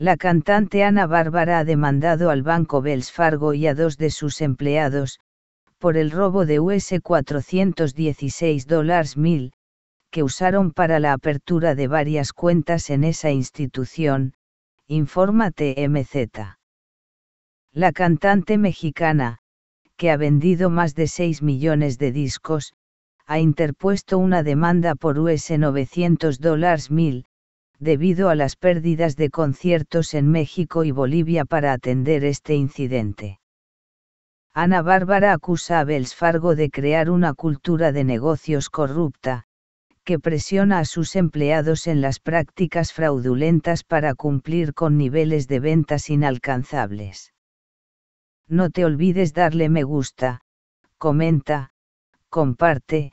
La cantante Ana Bárbara ha demandado al banco Belsfargo Fargo y a dos de sus empleados, por el robo de US que usaron para la apertura de varias cuentas en esa institución, informa TMZ. La cantante mexicana, que ha vendido más de 6 millones de discos, ha interpuesto una demanda por US mil, debido a las pérdidas de conciertos en México y Bolivia para atender este incidente. Ana Bárbara acusa a Bells Fargo de crear una cultura de negocios corrupta, que presiona a sus empleados en las prácticas fraudulentas para cumplir con niveles de ventas inalcanzables. No te olvides darle me gusta, comenta, comparte,